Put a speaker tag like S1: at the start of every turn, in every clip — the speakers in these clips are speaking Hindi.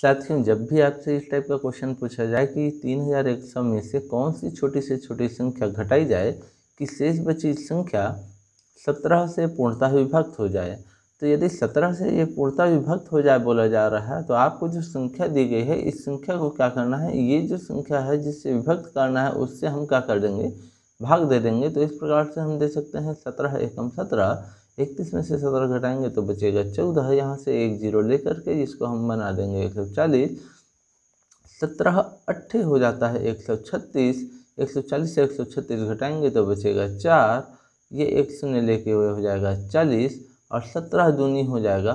S1: साथियों जब भी आपसे इस टाइप का क्वेश्चन पूछा जाए कि तीन हजार एक सौ में से कौन सी छोटी से छोटी संख्या घटाई जाए कि शेष बची संख्या सत्रह से पूर्णता विभक्त हो जाए तो यदि सत्रह से ये पूर्णता विभक्त हो जाए बोला जा रहा है तो आपको जो संख्या दी गई है इस संख्या को क्या करना है ये जो संख्या है जिससे विभक्त करना है उससे हम क्या कर देंगे भाग दे देंगे तो इस प्रकार से हम दे सकते हैं सत्रह एकम सत्रह इकतीस में से सत्रह घटाएंगे तो बचेगा चौदह यहाँ से एक जीरो लेकर के जिसको हम बना देंगे एक सौ चालीस सत्रह अट्ठे हो जाता है एक सौ छत्तीस एक सौ चालीस से एक सौ छत्तीस घटाएंगे तो बचेगा चार ये एक शून्य लेके हुए हो जाएगा चालीस और सत्रह दूनी हो जाएगा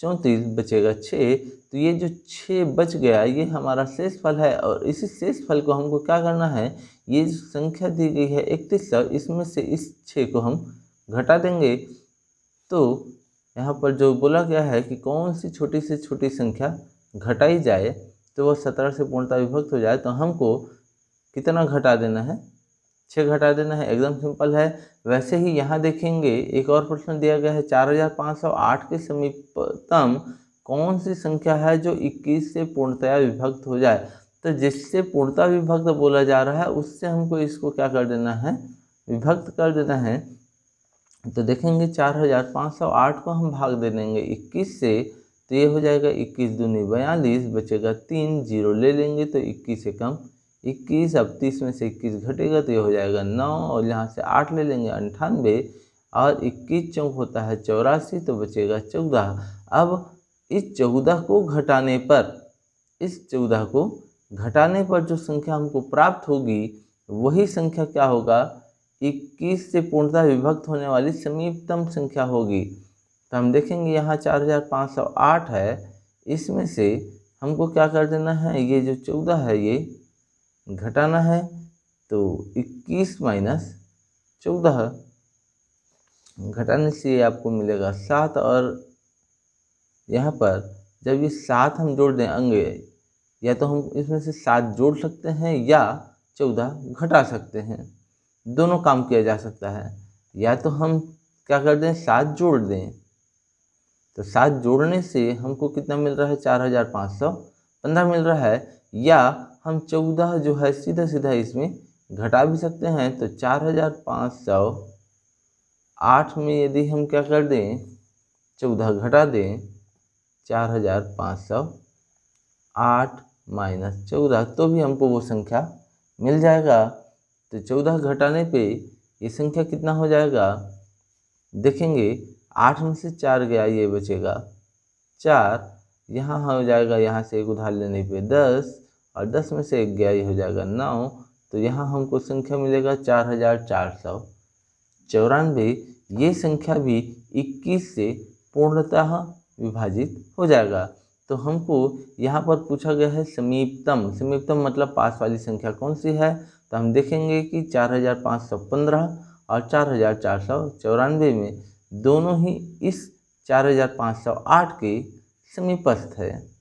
S1: चौंतीस बचेगा छः तो ये जो छः बच गया ये हमारा शेष फल है और इसी शेष फल को हमको क्या करना है ये संख्या दी गई है इकतीस सौ इसमें से इस छः को हम घटा देंगे तो यहाँ पर जो बोला गया है कि कौन सी छोटी से छोटी संख्या घटाई जाए तो वह सत्रह से पूर्णता विभक्त हो जाए तो हमको कितना घटा देना है छः घटा देना है एकदम सिंपल है वैसे ही यहाँ देखेंगे एक और प्रश्न दिया गया है चार हजार पाँच सौ आठ के समीपतम कौन सी संख्या है जो इक्कीस से पूर्णतया विभक्त हो जाए तो जिससे पूर्णता विभक्त बोला जा रहा है उससे हमको इसको क्या कर देना है विभक्त कर देना है तो देखेंगे चार हज़ार पाँच सौ आठ को हम भाग दे देंगे इक्कीस से तो ये हो जाएगा इक्कीस दूनी बयालीस बचेगा तीन जीरो ले लेंगे तो इक्कीस से कम इक्कीस अब तीस में से इक्कीस घटेगा तो ये हो जाएगा नौ और यहाँ से आठ ले लेंगे अंठानवे और इक्कीस चौक होता है चौरासी तो बचेगा चौदह अब इस चौदह को घटाने पर इस चौदह को घटाने पर जो संख्या हमको प्राप्त होगी वही संख्या क्या होगा इक्कीस से पूर्णतः विभक्त होने वाली समीपतम संख्या होगी तो हम देखेंगे यहाँ चार हज़ार पाँच सौ आठ है इसमें से हमको क्या कर देना है ये जो चौदह है ये घटाना है तो इक्कीस माइनस चौदह घटाने से आपको मिलेगा सात और यहाँ पर जब ये सात हम जोड़ दें अंग या तो हम इसमें से सात जोड़ सकते हैं या चौदह घटा सकते हैं दोनों काम किया जा सकता है या तो हम क्या कर दें सात जोड़ दें तो सात जोड़ने से हमको कितना मिल रहा है चार हज़ार पाँच सौ पंद्रह मिल रहा है या हम चौदह जो है सीधा सीधा इसमें घटा भी सकते हैं तो चार हज़ार पाँच सौ आठ में यदि हम क्या कर दें चौदह घटा दें चार हज़ार पाँच सौ आठ माइनस चौदह तो भी हमको वो संख्या मिल जाएगा तो चौदह घटाने पे ये संख्या कितना हो जाएगा देखेंगे आठ में से चार गया ये बचेगा चार यहाँ हो जाएगा यहाँ से एक उधार लेने पे दस और दस में से एक गया ये हो जाएगा नौ तो यहाँ हमको संख्या मिलेगा चार हजार चार सौ चौरानवे ये संख्या भी इक्कीस से पूर्णतः विभाजित हो जाएगा तो हमको यहाँ पर पूछा गया है समीपतम समीपतम मतलब पास वाली संख्या कौन सी है तो हम देखेंगे कि चार हज़ार पाँच सौ पंद्रह और चार हज़ार चार सौ चौरानवे में दोनों ही इस चार हज़ार पाँच सौ आठ के समीपस्थ है